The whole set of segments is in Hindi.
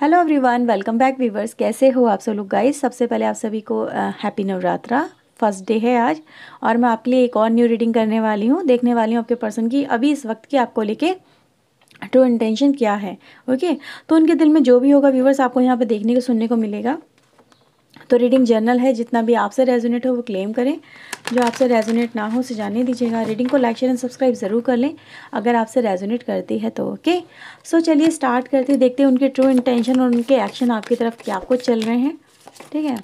Hello everyone welcome back viewers कैसे हो आप सब लोग गाइस सबसे पहले आप सभी को happy uh, Navratra first day है आज और मैं आपके लिए एक और न्यू रीडिंग करने वाली हूँ देखने वाली हूँ आपके पर्सन की अभी इस वक्त की आपको लेके ट्रू इंटेंशन क्या है ओके तो उनके दिल में जो भी होगा व्यूवर्स आपको यहाँ पे देखने को सुनने को मिलेगा तो रीडिंग जर्नल है जितना भी आपसे रेजोनेट हो वो क्लेम करें जो आपसे रेजोनेट ना हो उसे जाने दीजिएगा रीडिंग को लाइक शेयर एंड सब्सक्राइब ज़रूर कर लें अगर आपसे रेजोनेट करती है तो ओके सो चलिए स्टार्ट करते देखते हैं उनके ट्रू इंटेंशन और उनके एक्शन आपकी तरफ क्या कुछ चल रहे हैं ठीक है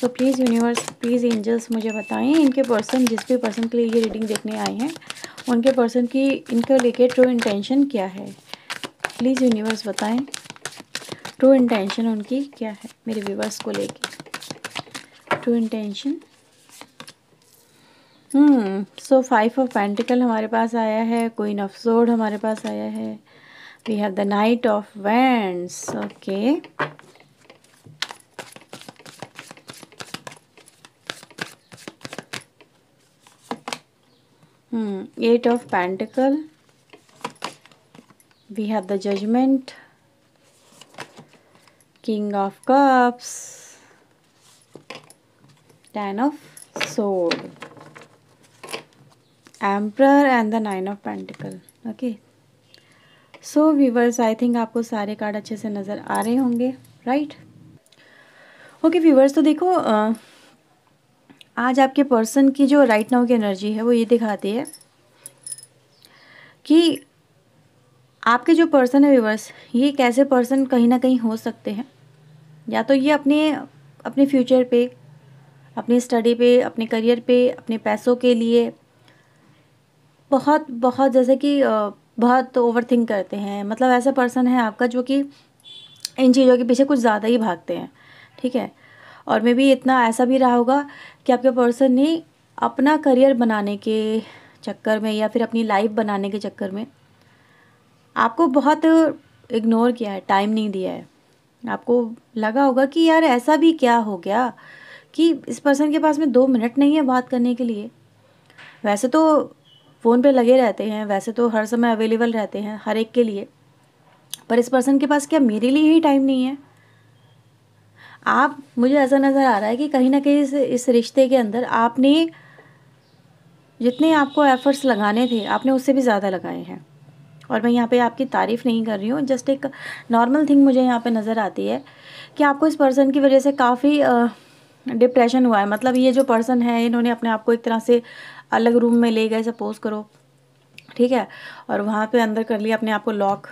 so please universe please angels मुझे बताएं इनके पर्सन जिस भी पर्सन के लिए ये रीडिंग देखने आए हैं उनके पर्सन की इनको लेके ट्रू इंटेंशन क्या है प्लीज़ यूनिवर्स बताएं ट्रू इंटेंशन उनकी क्या है मेरे व्यूवर्स को लेके true intention so five of pentacle हमारे पास आया है क्वीन ऑफ सोड हमारे पास आया है we have the knight of wands okay eight of pentacle we have the judgement king of cups ten of soul emperor and the nine of pentacle okay so viewers I think आपको सारे कार्ड अच्छे से नज़र आ रहे होंगे राइट ओके व्यूवर्स तो देखो आज आपके पर्सन की जो राइट नाउ की एनर्जी है वो ये दिखाती है कि आपके जो पर्सन है व्यूवर्स ये कैसे पर्सन कहीं ना कहीं हो सकते हैं या तो ये अपने अपने फ्यूचर पे अपनी स्टडी पे अपने करियर पे अपने पैसों के लिए बहुत बहुत जैसे कि बहुत ओवर थिंक करते हैं मतलब ऐसा पर्सन है आपका जो कि इन चीज़ों के पीछे कुछ ज़्यादा ही भागते हैं ठीक है और मे भी इतना ऐसा भी रहा होगा कि आपके पर्सन ने अपना करियर बनाने के चक्कर में या फिर अपनी लाइफ बनाने के चक्कर में आपको बहुत इग्नोर किया है टाइम नहीं दिया है आपको लगा होगा कि यार ऐसा भी क्या हो गया कि इस पर्सन के पास में दो मिनट नहीं है बात करने के लिए वैसे तो फ़ोन पे लगे रहते हैं वैसे तो हर समय अवेलेबल रहते हैं हर एक के लिए पर इस पर्सन के पास क्या मेरे लिए ही टाइम नहीं है आप मुझे ऐसा नज़र आ रहा है कि कहीं ना कहीं इस इस रिश्ते के अंदर आपने जितने आपको एफ़र्ट्स लगाने थे आपने उससे भी ज़्यादा लगाए हैं और मैं यहाँ पे आपकी तारीफ़ नहीं कर रही हूँ जस्ट एक नॉर्मल थिंग मुझे यहाँ पे नज़र आती है कि आपको इस पर्सन की वजह से काफ़ी डिप्रेशन हुआ है मतलब ये जो पर्सन है इन्होंने अपने आप को एक तरह से अलग रूम में ले गए सपोज़ करो ठीक है और वहाँ पे अंदर कर लिया अपने आप को लॉक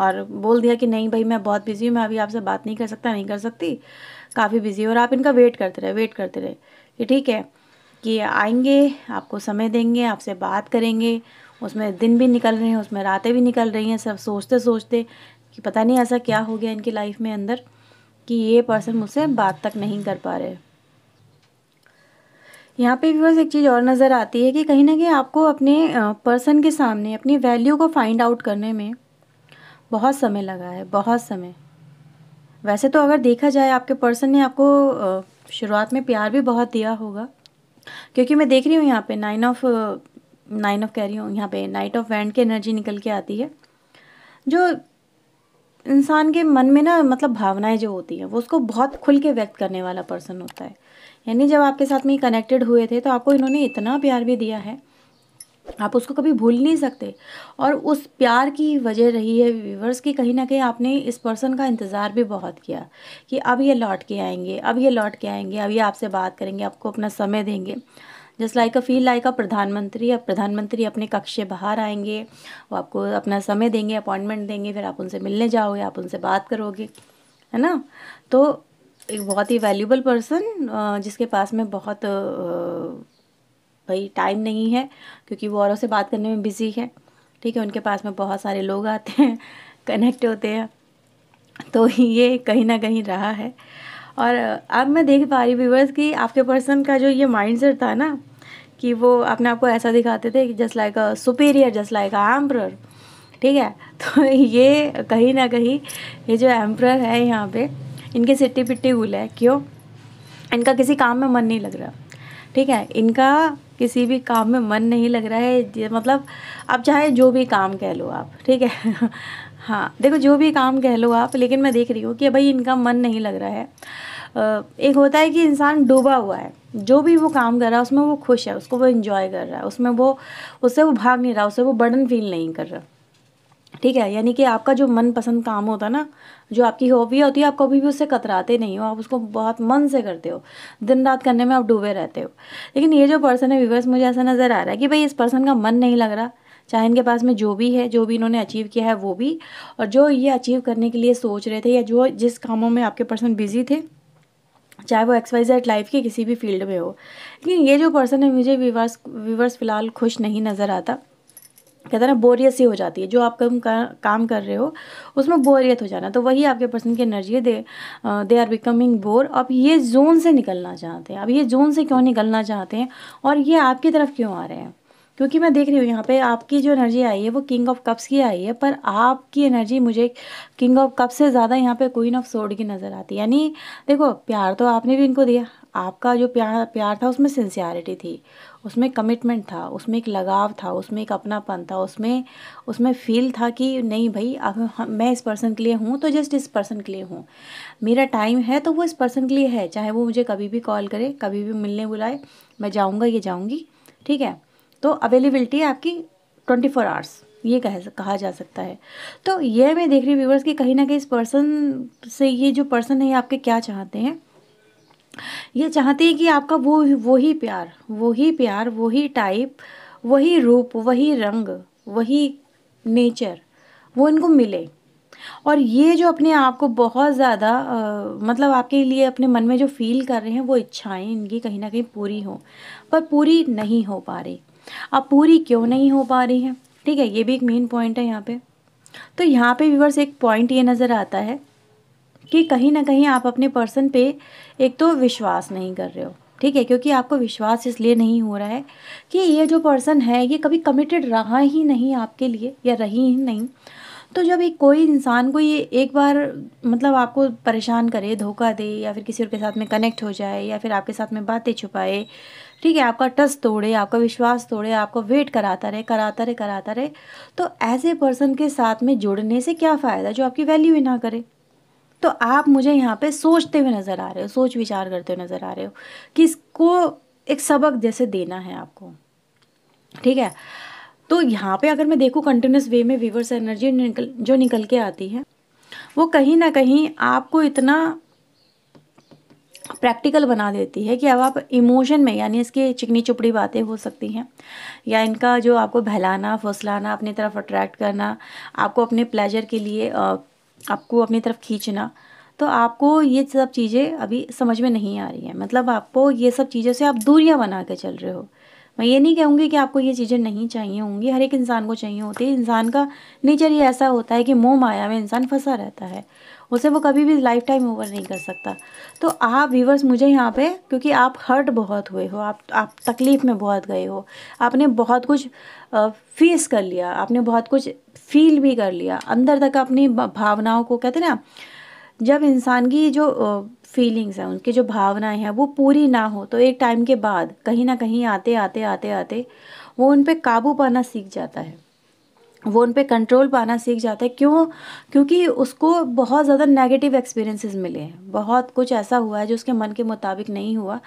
और बोल दिया कि नहीं भाई मैं बहुत बिज़ी हूँ मैं अभी आपसे बात नहीं कर सकता नहीं कर सकती काफ़ी बिज़ी और आप इनका वेट करते रहे वेट करते रहे कि ठीक है कि आएंगे आपको समय देंगे आपसे बात करेंगे उसमें दिन भी निकल रहे हैं उसमें रातें भी निकल रही हैं सब सोचते सोचते कि पता नहीं ऐसा क्या हो गया इनकी लाइफ में अंदर कि ये पर्सन मुझसे बात तक नहीं कर पा रहे यहाँ पे बस एक चीज़ और नज़र आती है कि कहीं ना कहीं आपको अपने पर्सन के सामने अपनी वैल्यू को फाइंड आउट करने में बहुत समय लगा है बहुत समय वैसे तो अगर देखा जाए आपके पर्सन ने आपको शुरुआत में प्यार भी बहुत दिया होगा क्योंकि मैं देख रही हूँ यहाँ पे नाइन ऑफ नाइन ऑफ कैरियो यहाँ पे नाइट ऑफ वैंड की एनर्जी निकल के आती है जो इंसान के मन में ना मतलब भावनाएं जो होती हैं वो उसको बहुत खुल के व्यक्त करने वाला पर्सन होता है यानी जब आपके साथ में कनेक्टेड हुए थे तो आपको इन्होंने इतना प्यार भी दिया है आप उसको कभी भूल नहीं सकते और उस प्यार की वजह रही है व्यूवर्स की कहीं ना कहीं आपने इस पर्सन का इंतज़ार भी बहुत किया कि अब ये लौट के आएंगे अब ये लौट के आएंगे अब ये आपसे बात करेंगे आपको अपना समय देंगे just like a feel like a प्रधानमंत्री अब प्रधानमंत्री अपने कक्ष से बाहर आएंगे वो आपको अपना समय देंगे अपॉइंटमेंट देंगे फिर आप उनसे मिलने जाओगे आप उनसे बात करोगे है ना तो एक बहुत ही वैल्यूबल पर्सन जिसके पास में बहुत भाई टाइम नहीं है क्योंकि वो औरों से बात करने में बिज़ी है ठीक है उनके पास में बहुत सारे लोग आते हैं कनेक्ट होते हैं तो ये कहीं ना कहीं रहा है और अब मैं देख पा रही व्यूवर्स कि आपके पर्सन का जो ये माइंडसेट था ना कि वो अपने आप को ऐसा दिखाते थे कि just like a superior just like a emperor ठीक है तो ये कहीं ना कहीं ये जो एम्प्रर है यहाँ पे इनके सिट्टी पिट्टी गुल है क्यों इनका किसी काम में मन नहीं लग रहा ठीक है इनका किसी भी काम में मन नहीं लग रहा है मतलब आप चाहे जो भी काम कह लो आप ठीक है हाँ देखो जो भी काम कह लो आप लेकिन मैं देख रही हूँ कि भाई इनका मन नहीं लग रहा है एक होता है कि इंसान डूबा हुआ है जो भी वो काम कर रहा है उसमें वो खुश है उसको वो इन्जॉय कर रहा है उसमें वो उससे वो भाग नहीं रहा उससे वो बर्डन फील नहीं कर रहा ठीक है यानी कि आपका जो मनपसंद काम होता है ना जो आपकी हॉबी होती है आप कभी भी उससे कतराते नहीं हो आप उसको बहुत मन से करते हो दिन रात करने में आप डूबे रहते हो लेकिन ये जो पर्सन है व्यूवर्स मुझे ऐसा नज़र आ रहा है कि भाई इस पर्सन का मन नहीं लग रहा चाहे इनके पास में जो भी है जो भी इन्होंने अचीव किया है वो भी और जो ये अचीव करने के लिए सोच रहे थे या जो जिस कामों में आपके पर्सन बिजी थे चाहे वो एक्स वाई जेड लाइफ के किसी भी फील्ड में हो लेकिन ये जो पर्सन है मुझे व्यूवर्स व्यूवर्स फ़िलहाल खुश नहीं नज़र आता कहते हैं ना बोरियत सी हो जाती है जो आप कम का, काम कर रहे हो उसमें बोरियत हो जाना तो वही आपके पर्सन की एनर्जी है they they are becoming bore अब ये जोन से निकलना चाहते हैं अब ये जोन से क्यों निकलना चाहते हैं और ये आपकी तरफ क्यों आ रहे हैं क्योंकि मैं देख रही हूँ यहाँ पे आपकी जो एनर्जी आई है वो किंग ऑफ कप्स की आई है पर आपकी एनर्जी मुझे किंग ऑफ कप्स से ज़्यादा यहाँ पे क्वीन ऑफ सोड की नज़र आती है यानी देखो प्यार तो आपने भी इनको दिया आपका जो प्यार प्यार था उसमें सिंसियरिटी थी उसमें कमिटमेंट था उसमें एक लगाव था उसमें एक अपनापन था उसमें उसमें फील था कि नहीं भाई अब मैं इस पर्सन के लिए हूँ तो जस्ट इस पर्सन के लिए हूँ मेरा टाइम है तो वो इस पर्सन के लिए है चाहे वो मुझे कभी भी कॉल करे कभी भी मिलने बुलाए मैं जाऊँगा ये जाऊँगी ठीक है तो अवेलेबिलिटी आपकी ट्वेंटी फोर आवर्स ये कह कहा जा सकता है तो ये मैं देख रही व्यूवर्स कि कहीं ना कहीं इस पर्सन से ये जो पर्सन है आपके क्या चाहते हैं ये चाहते हैं कि आपका वो वही प्यार वही प्यार वही टाइप वही रूप वही रंग वही नेचर वो इनको मिले और ये जो अपने आप को बहुत ज़्यादा मतलब आपके लिए अपने मन में जो फील कर रहे हैं वो इच्छाएं इनकी कहीं ना कहीं पूरी हों पर पूरी नहीं हो पा रही अब पूरी क्यों नहीं हो पा रही हैं ठीक है ये भी एक मेन पॉइंट है यहाँ पे तो यहाँ पे व्यूवर्स एक पॉइंट ये नज़र आता है कि कहीं ना कहीं आप अपने पर्सन पे एक तो विश्वास नहीं कर रहे हो ठीक है क्योंकि आपको विश्वास इसलिए नहीं हो रहा है कि ये जो पर्सन है ये कभी कमिटेड रहा ही नहीं आपके लिए या रही ही नहीं तो जब एक कोई इंसान को ये एक बार मतलब आपको परेशान करे धोखा दे या फिर किसी और के साथ में कनेक्ट हो जाए या फिर आपके साथ में बातें छुपाए ठीक है आपका टच तोड़े आपका विश्वास तोड़े आपको वेट कराता रहे कराता रहे कराता रहे तो ऐसे पर्सन के साथ में जुड़ने से क्या फ़ायदा जो आपकी वैल्यू ही ना करे तो आप मुझे यहाँ पे सोचते हुए नज़र आ रहे हो सोच विचार करते हुए नज़र आ रहे हो कि इसको एक सबक जैसे देना है आपको ठीक है तो यहाँ पे अगर मैं देखूँ कंटिन्यूस वे में वीवर्स एनर्जी निकल जो निकल के आती है वो कहीं ना कहीं आपको इतना प्रैक्टिकल बना देती है कि अब आप इमोशन में यानी इसके चिकनी चुपड़ी बातें हो सकती हैं या इनका जो आपको बहलाना फुसलाना अपनी तरफ अट्रैक्ट करना आपको अपने प्लेजर के लिए आपको अपनी तरफ खींचना तो आपको ये सब चीज़ें अभी समझ में नहीं आ रही हैं मतलब आपको ये सब चीज़ों से आप दूरियाँ बना के चल रहे हो मैं ये नहीं कहूँगी कि आपको ये चीज़ें नहीं चाहिए होंगी हर एक इंसान को चाहिए होती है इंसान का नेचर ही ऐसा होता है कि मोह माया में इंसान फंसा रहता है उसे वो कभी भी लाइफ टाइम ओवर नहीं कर सकता तो आप व्यूवर्स मुझे यहाँ पे क्योंकि आप हर्ट बहुत हुए हो आप आप तकलीफ़ में बहुत गए हो आपने बहुत कुछ फेस कर लिया आपने बहुत कुछ फील भी कर लिया अंदर तक अपनी भावनाओं को कहते ना जब इंसान की जो फीलिंग्स हैं उनकी जो भावनाएं हैं वो पूरी ना हो तो एक टाइम के बाद कहीं ना कहीं आते आते आते आते वो उन पर काबू पाना सीख जाता है वो उन पर कंट्रोल पाना सीख जाता है क्यों क्योंकि उसको बहुत ज़्यादा नेगेटिव एक्सपीरियंसेस मिले हैं बहुत कुछ ऐसा हुआ है जो उसके मन के मुताबिक नहीं हुआ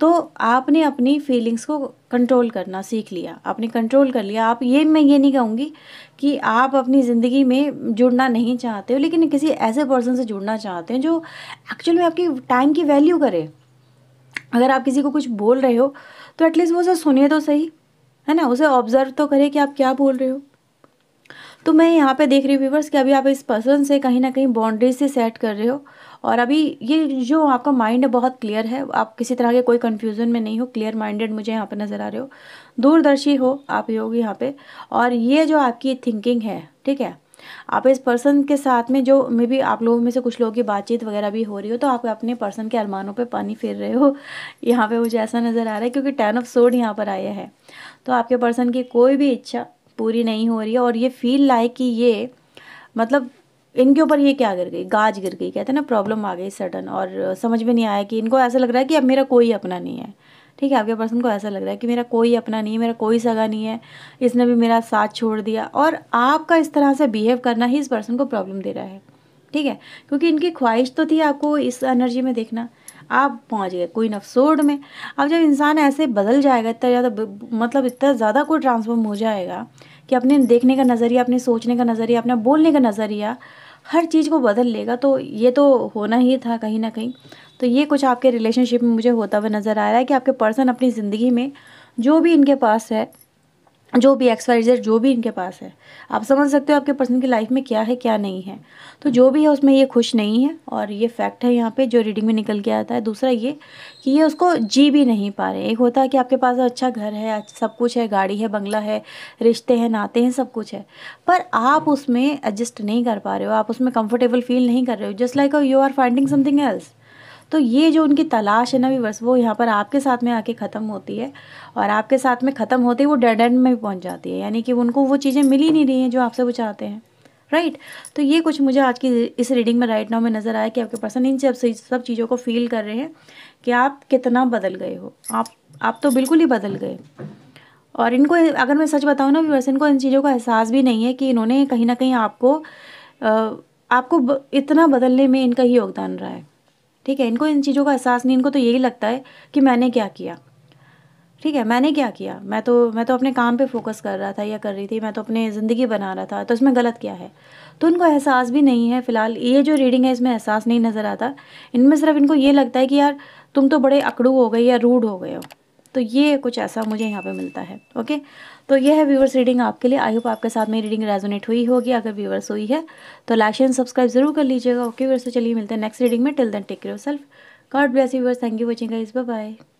तो आपने अपनी फीलिंग्स को कंट्रोल करना सीख लिया आपने कंट्रोल कर लिया आप ये मैं ये नहीं कहूँगी कि आप अपनी ज़िंदगी में जुड़ना नहीं चाहते हो लेकिन किसी ऐसे पर्सन से जुड़ना चाहते हैं जो एक्चुअल में आपकी टाइम की वैल्यू करे अगर आप किसी को कुछ बोल रहे हो तो एटलीस्ट वो उसे सुने तो सही है ना उसे ऑब्ज़र्व तो करे कि आप क्या बोल रहे हो तो मैं यहाँ पे देख रही हूँ व्यूवर्स कि अभी आप इस पर्सन से कहीं ना कहीं बाउंड्रीज से सेट कर रहे हो और अभी ये जो आपका माइंड है बहुत क्लियर है आप किसी तरह के कोई कन्फ्यूज़न में नहीं हो क्लियर माइंडेड मुझे यहाँ पर नज़र आ रहे हो दूरदर्शी हो आप योग यहाँ पर और ये जो आपकी थिंकिंग है ठीक है आप इस पर्सन के साथ में जो मे भी आप लोगों में से कुछ लोगों की बातचीत वगैरह भी हो रही हो तो आप अपने पर्सन के अरमानों पे पानी फेर रहे हो यहाँ पे मुझे ऐसा नज़र आ रहा है क्योंकि टेन ऑफ सोड यहाँ पर आया है तो आपके पर्सन की कोई भी इच्छा पूरी नहीं हो रही है और ये फील लाए कि ये मतलब इनके ऊपर ये क्या गिर गई गाज गिर गई कहते हैं ना प्रॉब्लम आ गई सडन और समझ में नहीं आया कि इनको ऐसा लग रहा है कि अब मेरा कोई अपना नहीं है ठीक है आपके पर्सन को ऐसा लग रहा है कि मेरा कोई अपना नहीं है मेरा कोई सगा नहीं है इसने भी मेरा साथ छोड़ दिया और आपका इस तरह से बिहेव करना ही इस पर्सन को प्रॉब्लम दे रहा है ठीक है क्योंकि इनकी ख्वाहिश तो थी आपको इस एनर्जी में देखना आप पहुंच गए कोई नफसोड में अब जब इंसान ऐसे बदल जाएगा इतना ज़्यादा मतलब इतना ज़्यादा कोई ट्रांसफॉर्म हो जाएगा कि अपने देखने का नज़रिया अपने सोचने का नज़रिया अपने बोलने का नज़रिया हर चीज़ को बदल लेगा तो ये तो होना ही था कहीं ना कहीं तो ये कुछ आपके रिलेशनशिप में मुझे होता हुआ नज़र आ रहा है कि आपके पर्सन अपनी ज़िंदगी में जो भी इनके पास है जो भी एक्स वाई जेड जो भी इनके पास है आप समझ सकते हो आपके पर्सन की लाइफ में क्या है क्या नहीं है तो जो भी है उसमें ये खुश नहीं है और ये फैक्ट है यहाँ पे जो रीडिंग में निकल के आता है दूसरा ये कि ये उसको जी भी नहीं पा रहे एक होता है कि आपके पास अच्छा घर है अच्छा सब कुछ है गाड़ी है बंगला है रिश्ते हैं नाते हैं सब कुछ है पर आप उसमें एडजस्ट नहीं कर पा रहे हो आप उसमें कम्फर्टेबल फील नहीं कर रहे हो just like you are finding something else तो ये जो उनकी तलाश है ना व्यूवर्स वो यहाँ पर आपके साथ में आके ख़त्म होती है और आपके साथ में ख़त्म होते ही वो डेड एंड में भी पहुँच जाती है यानी कि उनको वो चीज़ें मिल ही नहीं रही हैं जो आपसे वो चाहते हैं राइट right? तो ये कुछ मुझे आज की इस रीडिंग में राइट नाउ में नज़र आया कि आपके पर्सन इन सब सब चीज़ों को फील कर रहे हैं कि आप कितना बदल गए हो आप आप तो बिल्कुल ही बदल गए और इनको अगर मैं सच बताऊँ ना वीवर्स इनको इन चीज़ों का एहसास भी नहीं है कि इन्होंने कहीं ना कहीं आपको आपको इतना बदलने में इनका ही योगदान रहा है ठीक है इनको इन चीज़ों का एहसास नहीं इनको तो यही लगता है कि मैंने क्या किया ठीक है मैंने क्या किया मैं तो मैं तो अपने काम पे फोकस कर रहा था या कर रही थी मैं तो अपने ज़िंदगी बना रहा था तो इसमें गलत क्या है तो इनको एहसास भी नहीं है फ़िलहाल ये जो रीडिंग है इसमें एहसास नहीं नज़र आता इनमें सिर्फ इनको ये लगता है कि यार तुम तो बड़े अकड़ू हो गए या रूढ़ हो गए हो तो ये कुछ ऐसा मुझे यहाँ पे मिलता है ओके तो ये है व्यूवर्स रीडिंग आपके लिए आई होप आपके साथ मेरी रीडिंग रेजोनेट हुई होगी अगर व्यूवर्स हुई है तो लाइक एंड सब्सक्राइब जरूर कर लीजिएगा ओके व्यवर्स तो चलिए मिलते हैं नेक्स्ट रीडिंग में till then take care self God bless yours thank you watching bye